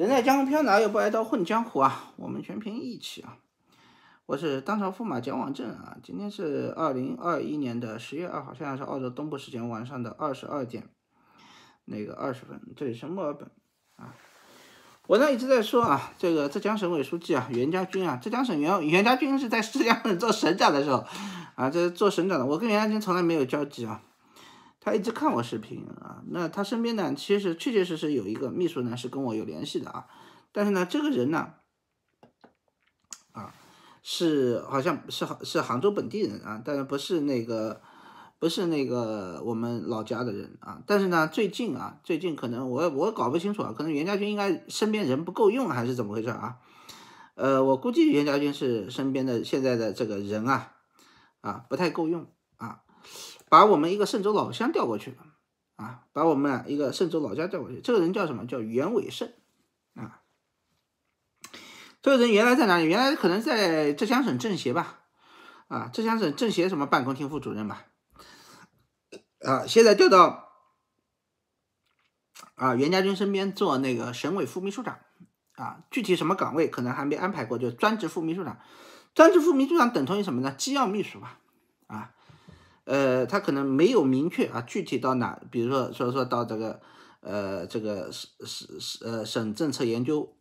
人在江湖飘，哪有不挨刀混江湖啊？我们全凭义气啊！我是当朝驸马蒋网正啊！今天是二零二一年的十月二号，现在是澳洲东部时间晚上的二十二点那个二十分，这里是墨尔本啊！我呢一直在说啊，这个浙江省委书记啊袁家军啊，浙江省袁袁家军是在浙江省做省长的时候啊，这是做省长的，我跟袁家军从来没有交集啊。他一直看我视频啊，那他身边呢，其实确确实实有一个秘书呢，是跟我有联系的啊。但是呢，这个人呢，啊，是好像是是杭州本地人啊，但是不是那个不是那个我们老家的人啊。但是呢，最近啊，最近可能我我搞不清楚啊，可能袁家军应该身边人不够用还是怎么回事啊？呃，我估计袁家军是身边的现在的这个人啊啊不太够用啊。把我们一个嵊州老乡调过去，啊，把我们一个嵊州老家调过去。这个人叫什么？叫袁伟胜，啊，这个人原来在哪里？原来可能在浙江省政协吧，啊，浙江省政协什么办公厅副主任吧，啊，现在调到，啊，袁家军身边做那个省委副秘书长，啊，具体什么岗位可能还没安排过，就专职副秘书长，专职副秘书长等同于什么呢？机要秘书吧，啊。呃，他可能没有明确啊，具体到哪，比如说，说说到这个，呃，这个省省省呃省政策研究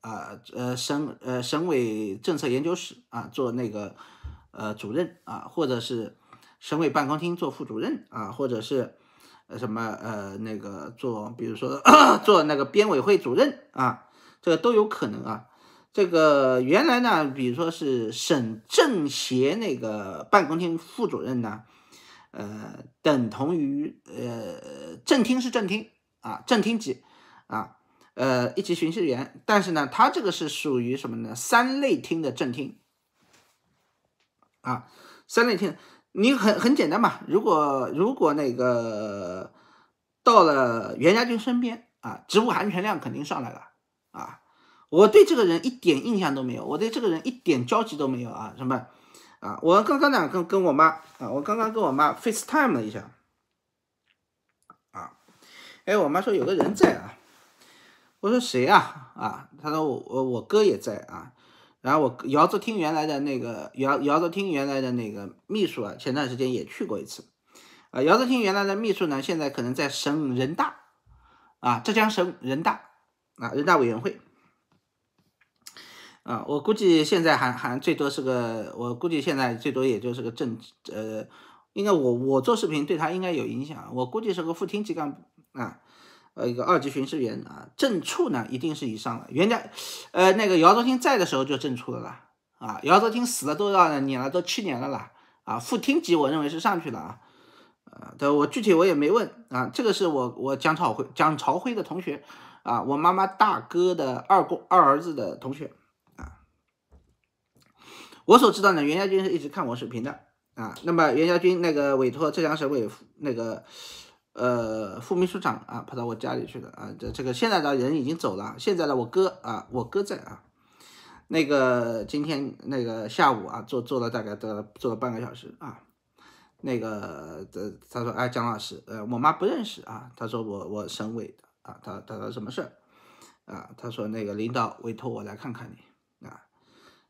啊，呃省呃省委政策研究室啊，做那个呃主任啊，或者是省委办公厅做副主任啊，或者是什么呃那个做，比如说 做那个编委会主任啊，这个都有可能啊。这个原来呢，比如说是省政协那个办公厅副主任呢，呃，等同于呃正厅是正厅啊，正厅级啊，呃一级巡视员，但是呢，他这个是属于什么呢？三类厅的正厅啊，三类厅，你很很简单嘛，如果如果那个到了袁家军身边啊，职务含权量肯定上来了啊。我对这个人一点印象都没有，我对这个人一点交集都没有啊什么，啊，我刚刚呢跟跟我妈啊，我刚刚跟我妈 FaceTime 了一下，啊，哎，我妈说有个人在啊，我说谁啊？啊，她说我我我哥也在啊，然后我姚泽听原来的那个姚姚泽听原来的那个秘书啊，前段时间也去过一次，啊，姚泽听原来的秘书呢，现在可能在省人大，啊，浙江省人大啊人大委员会。啊，我估计现在还还最多是个，我估计现在最多也就是个正，呃，应该我我做视频对他应该有影响，我估计是个副厅级干部啊，呃，一个二级巡视员啊，正处呢一定是以上了，原家，呃，那个姚作兴在的时候就正处的啦，啊，姚作兴死了都要撵了，都七年了啦，啊，副厅级我认为是上去了啊，呃，但我具体我也没问啊，这个是我我蒋朝辉蒋朝辉的同学啊，我妈妈大哥的二姑二儿子的同学。我所知道呢，袁家军是一直看我视频的啊。那么袁家军那个委托浙江省委那个呃副秘书长啊，跑到我家里去了啊。这这个现在的人已经走了，现在呢我哥啊，我哥在啊。那个今天那个下午啊，坐坐了大概坐了坐了半个小时啊。那个呃他说哎，蒋老师，呃，我妈不认识啊。他说我我省委的啊，他他说什么事儿啊？他说那个领导委托我来看看你。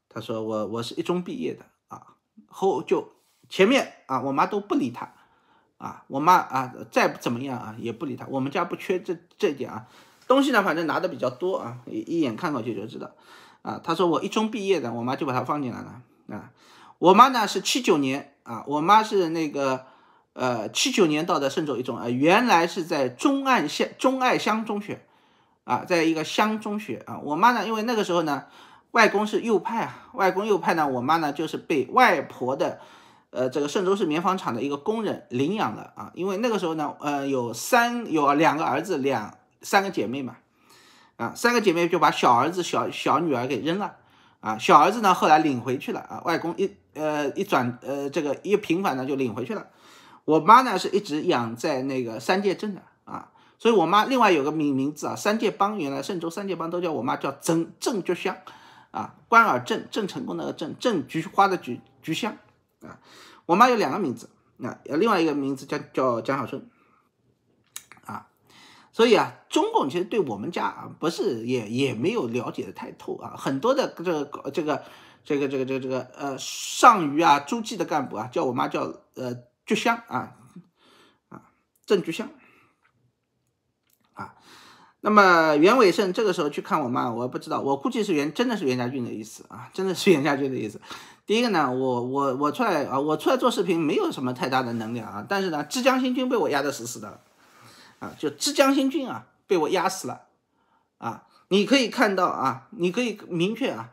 他说我我是一中毕业的啊，后就前面啊，我妈都不理他，啊，我妈啊再不怎么样啊也不理他。我们家不缺这这点啊东西呢，反正拿的比较多啊，一一眼看过去就知道。啊，他说我一中毕业的，我妈就把他放进来了。啊，我妈呢是七九年啊，我妈是那个呃七九年到的嵊州一中啊，原来是在中岸乡中岸乡中学啊，在一个乡中学啊，我妈呢因为那个时候呢。外公是右派啊，外公右派呢，我妈呢就是被外婆的，呃，这个嵊州市棉纺厂的一个工人领养了啊。因为那个时候呢，呃，有三有两个儿子两三个姐妹嘛，啊，三个姐妹就把小儿子小小女儿给扔了啊，小儿子呢后来领回去了啊，外公一呃一转呃这个一平反呢就领回去了。我妈呢是一直养在那个三界镇的啊，所以我妈另外有个名名字啊，三界帮原来嵊州三界帮都叫我妈叫曾郑菊香。啊，关尔正，郑成功那个正，郑菊花的菊菊香，啊，我妈有两个名字，那另外一个名字叫叫蒋小春，啊，所以啊，中共其实对我们家啊，不是也也没有了解的太透啊，很多的这个这个这个这个这这个呃上虞啊诸暨的干部啊，叫我妈叫呃菊香啊啊郑菊香。那么袁伟胜这个时候去看我妈，我不知道，我估计是袁真的是袁家俊的意思啊，真的是袁家俊的意思。第一个呢，我我我出来啊，我出来做视频没有什么太大的能量啊，但是呢，枝江新军被我压得死死的，啊，就枝江新军啊被我压死了，啊，你可以看到啊，你可以明确啊，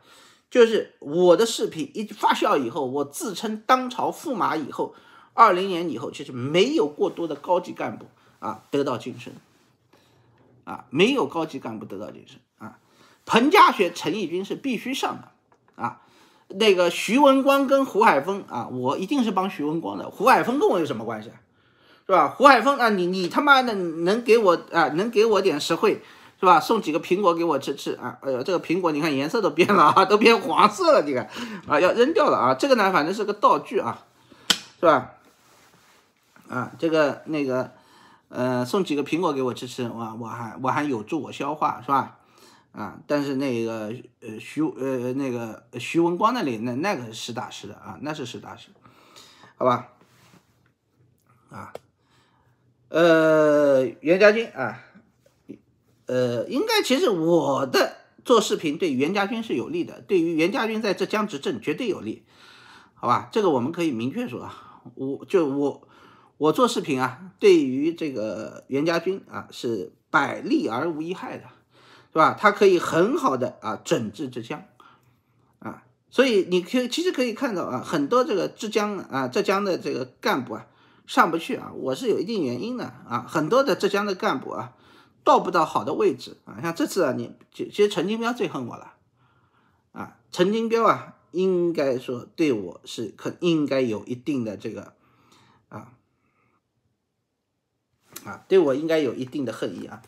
就是我的视频一发酵以后，我自称当朝驸马以后，二零年以后，其实没有过多的高级干部啊得到晋升。啊，没有高级干部得到晋升啊，彭家学、陈义军是必须上的啊，那个徐文光跟胡海峰啊，我一定是帮徐文光的，胡海峰跟我有什么关系啊？是吧？胡海峰啊，你你他妈的能给我啊，能给我点实惠是吧？送几个苹果给我吃吃啊！哎呦，这个苹果你看颜色都变了啊，都变黄色了，你看啊要扔掉了啊，这个呢反正是个道具啊，是吧？啊，这个那个。呃，送几个苹果给我吃吃，我我还我还有助我消化，是吧？啊，但是那个呃徐呃那个徐文光那里，那那个是实打实的啊，那是实打实，好吧？啊，呃袁家军啊，呃应该其实我的做视频对袁家军是有利的，对于袁家军在浙江执政绝对有利，好吧？这个我们可以明确说，我就我。我做视频啊，对于这个袁家军啊是百利而无一害的，是吧？他可以很好的啊整治浙江，啊，所以你可以其实可以看到啊，很多这个浙江啊，浙江的这个干部啊上不去啊，我是有一定原因的啊。很多的浙江的干部啊到不到好的位置啊，像这次啊，你其实陈金彪最恨我了，啊，陈金彪啊应该说对我是可应该有一定的这个。啊，对我应该有一定的恨意啊，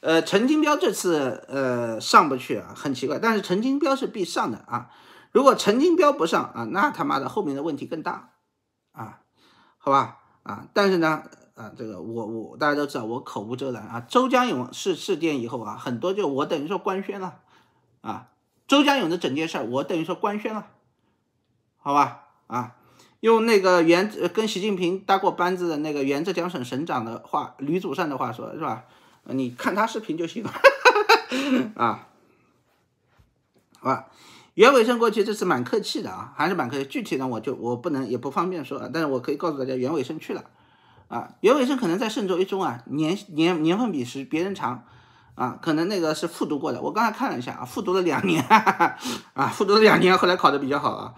呃，陈金彪这次呃上不去啊，很奇怪，但是陈金彪是必上的啊，如果陈金彪不上啊，那他妈的后面的问题更大啊，好吧，啊，但是呢，啊，这个我我大家都知道，我口无遮拦啊，周江勇事事件以后啊，很多就我等于说官宣了啊，周江勇的整件事我等于说官宣了，好吧，啊。用那个原跟习近平搭过班子的那个原浙江省省长的话，吕祖善的话说，是吧？你看他视频就行了 啊，好吧。袁伟胜过去，这次蛮客气的啊，还是蛮客气。具体呢，我就我不能也不方便说，啊，但是我可以告诉大家，袁伟胜去了啊。袁伟胜可能在嵊州一中啊，年年年份比是别人长啊，可能那个是复读过的。我刚才看了一下啊，复读了两年 啊，复读了两年，后来考的比较好啊。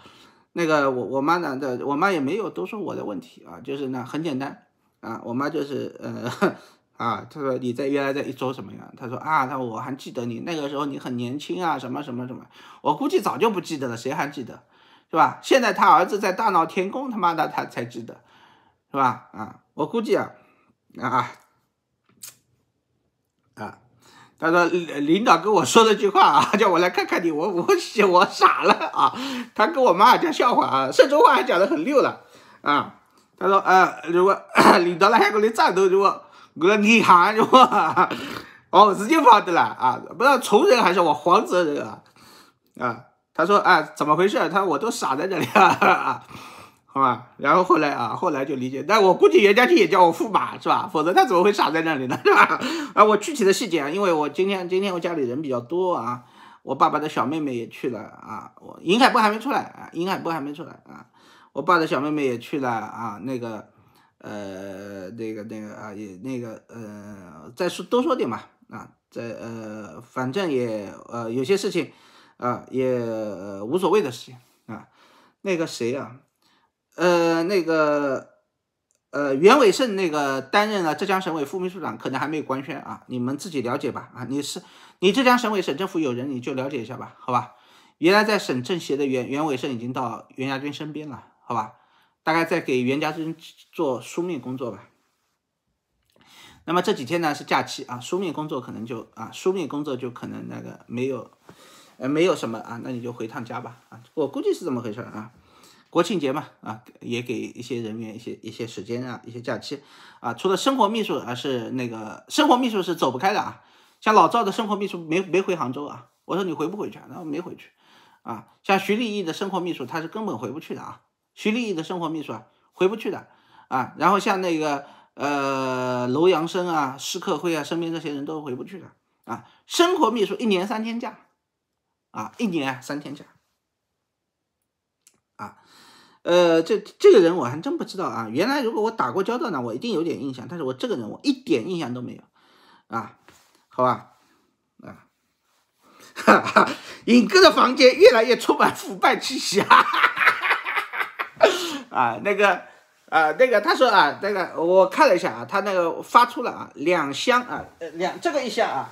那个我我妈呢？这我妈也没有多说我的问题啊，就是呢很简单啊，我妈就是呃 啊，她说你在原来在一周什么样？她说啊，她我还记得你那个时候你很年轻啊，什么什么什么，我估计早就不记得了，谁还记得是吧？现在他儿子在大闹天宫，他妈的他才记得是吧？啊，我估计啊啊。他说，领导跟我说了句话啊，叫我来看看你，我我我傻了啊！他跟我妈讲笑话啊，四川话还讲得很溜了啊！他说，啊，如果 领导来还跟你战斗，如果我说你喊，如果 哦，直接不的了啊，不知道穷人还是我黄泽人啊！啊，他说，啊，怎么回事？他说我都傻在这里啊！好吧，然后后来啊，后来就理解。但我估计袁家军也叫我驸马是吧？否则他怎么会傻在那里呢？是吧？啊，我具体的细节，啊，因为我今天今天我家里人比较多啊，我爸爸的小妹妹也去了啊。我尹海波还没出来啊，尹海波还没出来啊。我爸的小妹妹也去了啊。那个呃，那个那个啊，也那个呃，再说多说点吧啊，在呃，反正也呃有些事情啊，也无所谓的事情啊。那个谁啊？呃，那个，呃，袁伟胜那个担任了浙江省委副秘书长，可能还没有官宣啊，你们自己了解吧啊，你是你浙江省委省政府有人，你就了解一下吧，好吧。原来在省政协的袁袁伟胜已经到袁家军身边了，好吧，大概在给袁家军做书面工作吧。那么这几天呢是假期啊，书面工作可能就啊，书面工作就可能那个没有，呃，没有什么啊，那你就回趟家吧啊，我估计是这么回事啊。国庆节嘛，啊，也给一些人员一些一些时间啊，一些假期，啊，除了生活秘书，而是那个生活秘书是走不开的啊。像老赵的生活秘书没没回杭州啊，我说你回不回去？说没回去，啊，像徐立毅的生活秘书他是根本回不去的啊，徐立毅的生活秘书啊回不去的啊。然后像那个呃楼阳生啊，施克辉啊，身边这些人都回不去的啊。生活秘书一年三天假，啊，一年三天假。呃，这这个人我还真不知道啊。原来如果我打过交道呢，我一定有点印象。但是我这个人我一点印象都没有，啊，好吧，啊，哈哈，尹哥的房间越来越充满腐败气息啊，哈哈哈哈哈哈啊，那个啊，那个他说啊，那个我看了一下啊，他那个发出了啊，两箱啊，两这个一箱啊，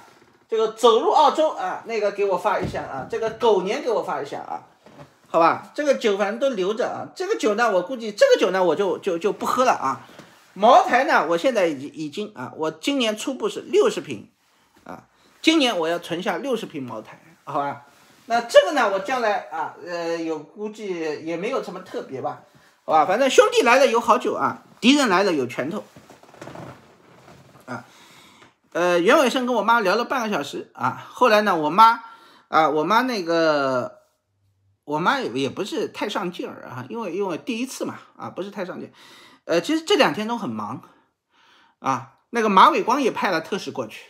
这个走入澳洲啊，那个给我发一箱啊，这个狗年给我发一箱啊。好吧，这个酒反正都留着啊。这个酒呢，我估计这个酒呢，我就就就不喝了啊。茅台呢，我现在已已经啊，我今年初步是六十瓶，啊，今年我要存下六十瓶茅台，好吧？那这个呢，我将来啊，呃，有估计也没有什么特别吧，好吧？反正兄弟来了有好酒啊，敌人来了有拳头，啊，呃，袁伟生跟我妈聊了半个小时啊，后来呢，我妈啊，我妈那个。我妈也也不是太上劲儿啊，因为因为第一次嘛啊，不是太上劲。呃，其实这两天都很忙啊。那个马伟光也派了特使过去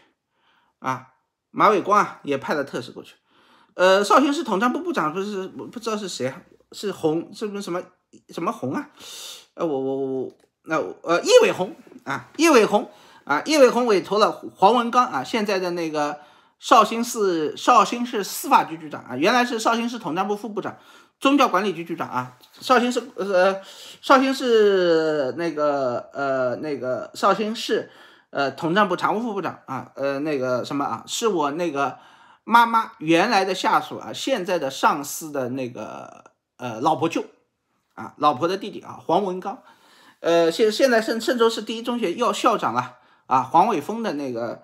啊，马伟光啊也派了特使过去。呃，绍兴市统战部部长不是我不知道是谁，是红是不是什么什么红啊？呃，我我我那呃叶伟红啊叶伟红啊叶伟红委托了黄文刚啊现在的那个。绍兴市绍兴市司法局局长啊，原来是绍兴市统战部副部长、宗教管理局局长啊，绍兴市呃，绍兴市那个呃那个绍兴市呃统战部常务副部长啊，呃那个什么啊，是我那个妈妈原来的下属啊，现在的上司的那个呃老婆舅啊，老婆的弟弟啊，黄文刚，呃现现在是嵊州市第一中学要校长啊啊，黄伟峰的那个。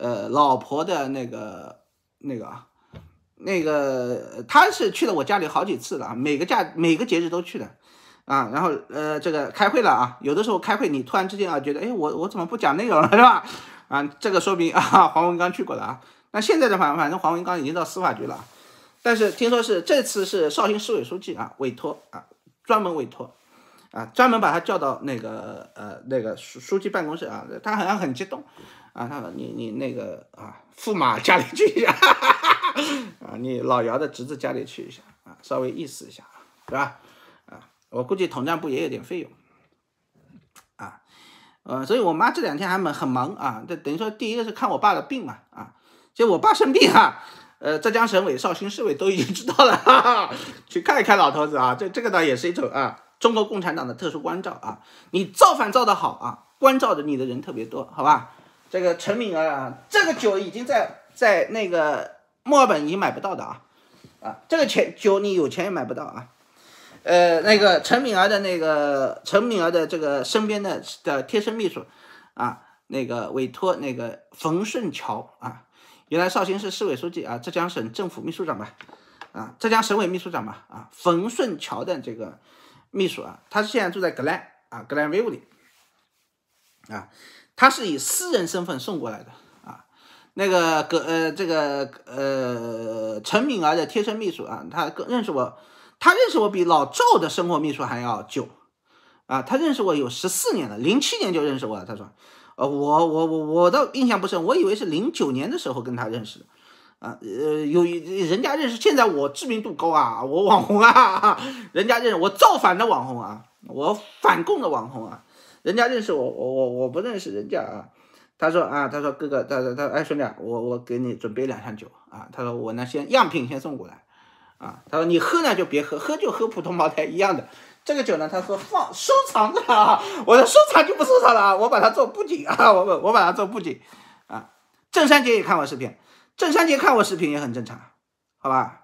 呃，老婆的那个、那个啊、那个，他是去了我家里好几次了啊，每个假、每个节日都去的啊。然后呃，这个开会了啊，有的时候开会你突然之间啊，觉得哎，我我怎么不讲内容了，是吧？啊，这个说明 啊，黄文刚去过了啊。那现在的话，反正黄文刚已经到司法局了但是听说是这次是绍兴市委书记啊委托啊，专门委托啊，专门把他叫到那个呃那个书书记办公室啊，他好像很激动。啊，说你你那个啊，驸马家里去一下 啊，你老姚的侄子家里去一下啊，稍微意思一下啊，吧？啊，我估计统战部也有点费用啊，呃，所以我妈这两天还蛮很忙啊，这等于说第一个是看我爸的病嘛啊，就我爸生病啊，呃，浙江省委、绍兴市委都已经知道了，哈 哈去看一看老头子啊，这这个倒也是一种啊，中国共产党的特殊关照啊，你造反造得好啊，关照着你的人特别多，好吧？这个陈敏儿啊，这个酒已经在在那个墨尔本已经买不到的啊啊，这个钱酒你有钱也买不到啊。呃，那个陈敏儿的那个陈敏儿的这个身边的的贴身秘书啊，那个委托那个冯顺桥啊，原来绍兴市市委书记啊，浙江省政府秘书长吧，啊，浙江省委秘书长吧，啊，冯顺桥的这个秘书啊，他现在住在格兰啊，格兰威屋里啊。他是以私人身份送过来的啊，那个葛呃，这个呃陈敏儿的贴身秘书啊，他认识我，他认识我比老赵的生活秘书还要久，啊，他认识我有十四年了，零七年就认识我了。他说，呃，我我我我倒印象不深，我以为是零九年的时候跟他认识的，啊，呃，有人家认识，现在我知名度高啊，我网红啊，人家认识我造反的网红啊，我反共的网红啊。人家认识我，我我我不认识人家啊。他说啊，他说哥哥，他说他哎兄弟我我给你准备两箱酒啊。他说我呢先样品先送过来，啊，他说你喝呢就别喝，喝就喝普通茅台一样的。这个酒呢，他说放收藏的啊。我说收藏就不收藏了啊，我把它做布景啊，我我把它做布景啊。郑三杰也看我视频，郑三杰看我视频也很正常，好吧？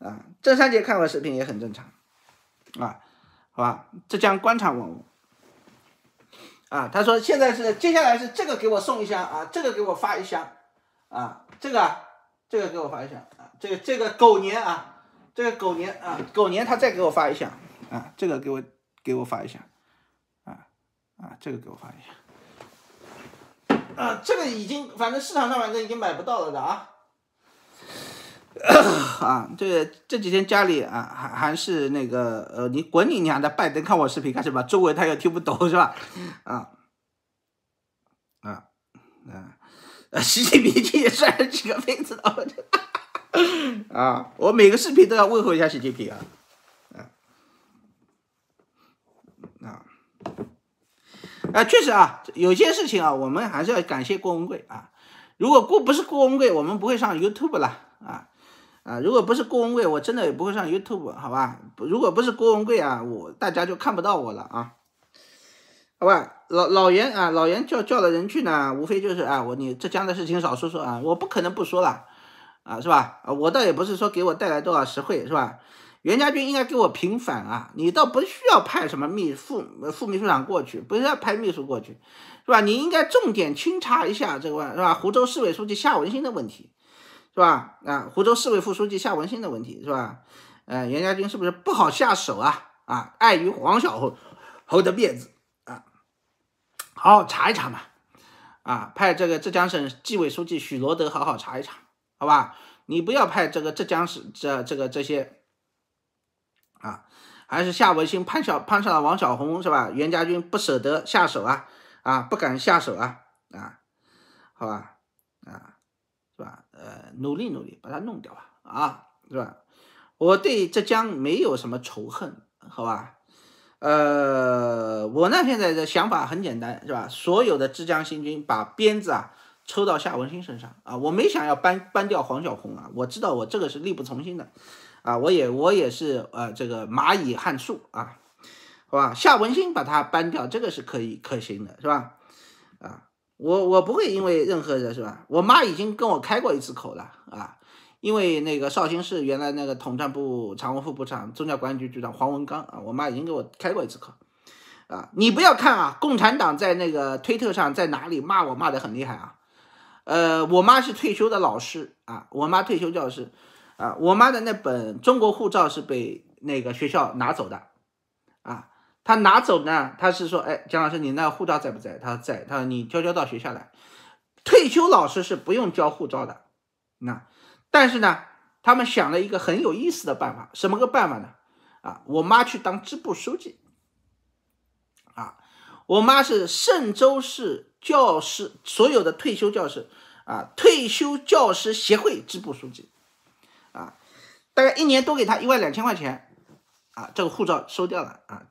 啊，郑三杰看我视频也很正常啊，好吧？浙江官场文物。啊，他说现在是接下来是这个给我送一箱啊，这个给我发一箱，啊，这个这个给我发一箱啊，这个这个狗年啊，这个狗年啊，狗年他再给我发一箱啊，这个给我给我发一下，啊啊，这个给我发一下，啊，这个已经反正市场上反正已经买不到了的啊。啊，这这几天家里啊，还还是那个呃，你滚你娘的！拜登看我视频干什么？周围他又听不懂是吧？啊啊啊！习近平今天摔了几个杯子了？啊！我每个视频都要问候一下习近平啊啊！啊，确实啊，有些事情啊，我们还是要感谢郭文贵啊。如果郭不是郭文贵，我们不会上 YouTube 了啊。啊，如果不是郭文贵，我真的也不会上 YouTube，好吧？如果不是郭文贵啊，我大家就看不到我了啊，好吧？老老袁啊，老袁叫叫了人去呢，无非就是啊，我你浙江的事情少说说啊，我不可能不说了，啊，是吧？啊，我倒也不是说给我带来多少实惠，是吧？袁家军应该给我平反啊，你倒不需要派什么秘副副秘书长过去，不需要派秘书过去，是吧？你应该重点清查一下这个是吧？湖州市委书记夏文新的问题。是吧？啊，湖州市委副书记夏文新的问题是吧？呃，袁家军是不是不好下手啊？啊，碍于黄小猴猴的面子啊，好好查一查嘛！啊，派这个浙江省纪委书记许罗德好好查一查，好吧？你不要派这个浙江省这这个这些啊，还是夏文新潘小潘上了王小红是吧？袁家军不舍得下手啊，啊，不敢下手啊，啊，好吧？啊。呃，努力努力，把它弄掉吧，啊，是吧？我对浙江没有什么仇恨，好吧？呃，我呢现在的想法很简单，是吧？所有的浙江新军把鞭子啊抽到夏文新身上啊，我没想要搬搬掉黄晓红啊，我知道我这个是力不从心的，啊，我也我也是呃这个蚂蚁撼树啊，好吧？夏文新把他搬掉，这个是可以可行的，是吧？我我不会因为任何人是吧？我妈已经跟我开过一次口了啊，因为那个绍兴市原来那个统战部常务副部长、宗教公安局局长黄文刚啊，我妈已经给我开过一次口，啊，你不要看啊，共产党在那个推特上在哪里骂我骂的很厉害啊，呃，我妈是退休的老师啊，我妈退休教师，啊，我妈的那本中国护照是被那个学校拿走的。他拿走呢？他是说，哎，蒋老师，你那护照在不在？他说在。他说你交交到学校来。退休老师是不用交护照的。那，但是呢，他们想了一个很有意思的办法。什么个办法呢？啊，我妈去当支部书记。啊，我妈是嵊州市教师所有的退休教师啊，退休教师协会支部书记。啊，大概一年多给他一万两千块钱。啊，这个护照收掉了。啊。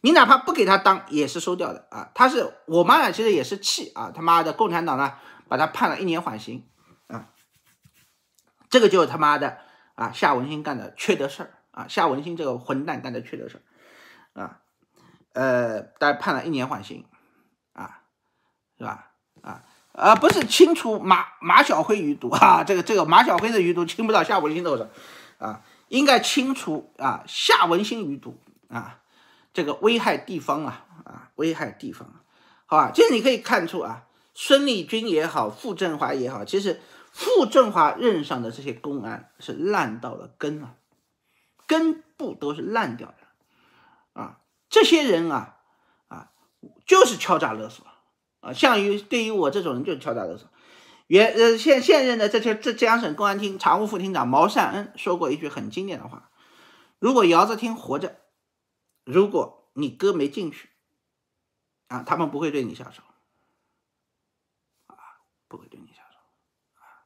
你哪怕不给他当也是收掉的啊！他是我妈呢，其实也是气啊！他妈的，共产党呢把他判了一年缓刑啊！这个就是他妈的啊夏文新干的缺德事儿啊！夏文新这个混蛋干的缺德事儿啊！呃，他判了一年缓刑啊，是吧？啊啊，不是清除马马小辉余毒啊！这个这个马小辉的余毒，清不到夏文这个事啊！应该清除啊夏文新余毒啊！这个危害地方啊啊，危害地方，好吧，其实你可以看出啊，孙立军也好，傅政华也好，其实傅政华任上的这些公安是烂到了根了，根部都是烂掉的，啊，这些人啊啊，就是敲诈勒索啊，像于对于我这种人就是敲诈勒索。原呃现现任的浙江浙江省公安厅常务副厅长毛善恩说过一句很经典的话：如果姚泽天活着。如果你哥没进去，啊，他们不会对你下手，啊，不会对你下手。啊，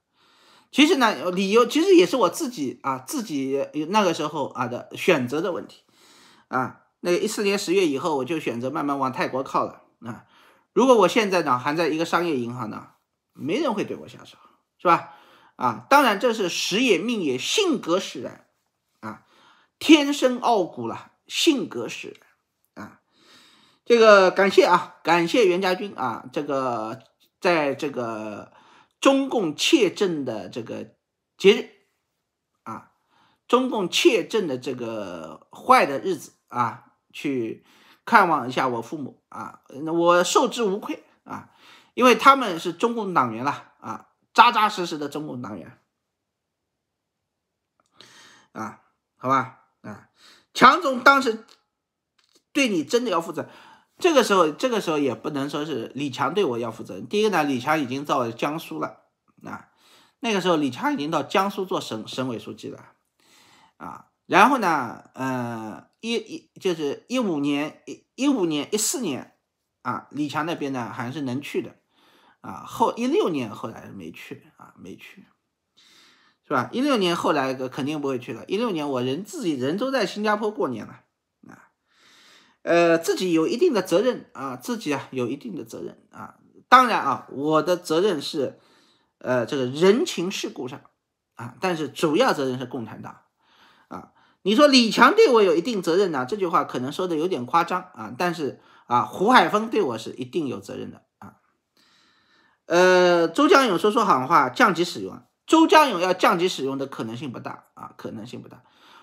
其实呢，理由其实也是我自己啊，自己那个时候啊的选择的问题，啊，那个一四年十月以后，我就选择慢慢往泰国靠了。啊，如果我现在呢还在一个商业银行呢，没人会对我下手，是吧？啊，当然这是时也命也性格使然，啊，天生傲骨了。性格使，啊，这个感谢啊，感谢袁家军啊，这个在这个中共窃政的这个节日啊，中共窃政的这个坏的日子啊，去看望一下我父母啊，我受之无愧啊，因为他们是中共党员了啊，扎扎实实的中共党员啊，好吧。强总当时对你真的要负责，这个时候，这个时候也不能说是李强对我要负责。第一个呢，李强已经到江苏了，啊，那个时候李强已经到江苏做省省委书记了，啊，然后呢，呃，一一就是一五年，一一五年一四年，啊，李强那边呢还是能去的，啊，后一六年后来没去，啊，没去。是吧？一六年后来肯定不会去了。一六年我人自己人都在新加坡过年了，啊，呃，自己有一定的责任啊，自己啊有一定的责任啊。当然啊，我的责任是，呃，这个人情世故上啊，但是主要责任是共产党啊。你说李强对我有一定责任呢，这句话可能说的有点夸张啊，但是啊，胡海峰对我是一定有责任的啊。呃，周江勇说说好话降级使用。周江勇要降级使用的可能性不大啊，可能性不大。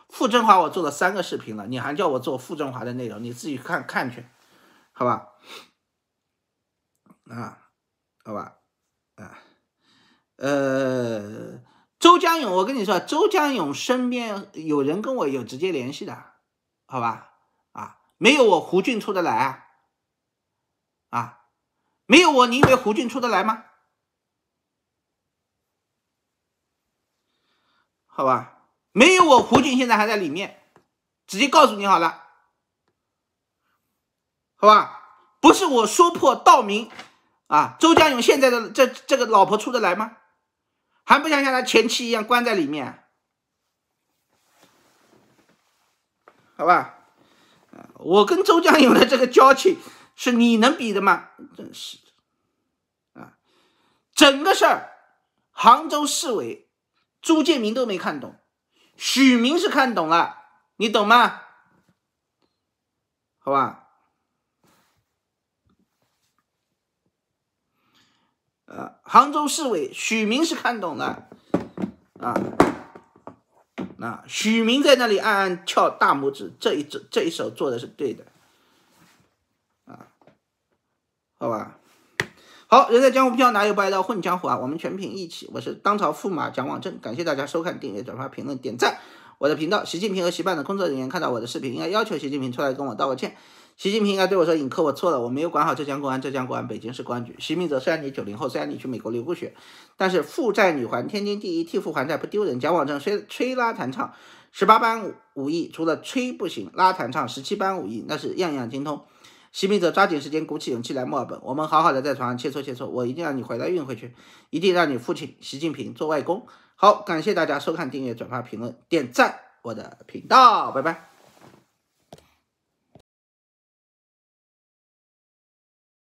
傅政华，我做了三个视频了，你还叫我做傅政华的内容，你自己看看去，好吧？啊，好吧，啊，呃，周江勇，我跟你说，周江勇身边有人跟我有直接联系的，好吧？啊，没有我胡俊出得来啊，啊，没有我，你以为胡俊出得来吗？好吧，没有我胡军现在还在里面，直接告诉你好了，好吧，不是我说破道明啊，周江勇现在的这这个老婆出得来吗？还不想像他前妻一样关在里面，好吧，我跟周江勇的这个交情是你能比的吗？真是的，啊，整个事儿杭州市委。朱建明都没看懂，许明是看懂了，你懂吗？好吧，呃，杭州市委许明是看懂了，啊，那许明在那里暗暗翘大拇指，这一这这一手做的是对的，啊，好吧。好，人在江湖飘，哪有不挨刀混江湖啊？我们全凭义气。我是当朝驸马蒋网正，感谢大家收看、订阅、转发、评论、点赞我的频道。习近平和习办的工作人员看到我的视频，应该要求习近平出来跟我道个歉。习近平应该对我说：“尹克，我错了，我没有管好浙江公安、浙江公安、北京市公安局。”徐明泽，虽然你九零后，虽然你去美国留过学，但是父债女还，天经地义，替父还债不丢人。蒋网正虽吹拉弹唱十八般武艺，除了吹不行，拉弹唱十七般武艺，那是样样精通。习明泽抓紧时间，鼓起勇气来墨尔本。我们好好的在床上切磋切磋，我一定让你回来运回去，一定让你父亲习近平做外公。好，感谢大家收看、订阅、转发、评论、点赞我的频道，拜拜。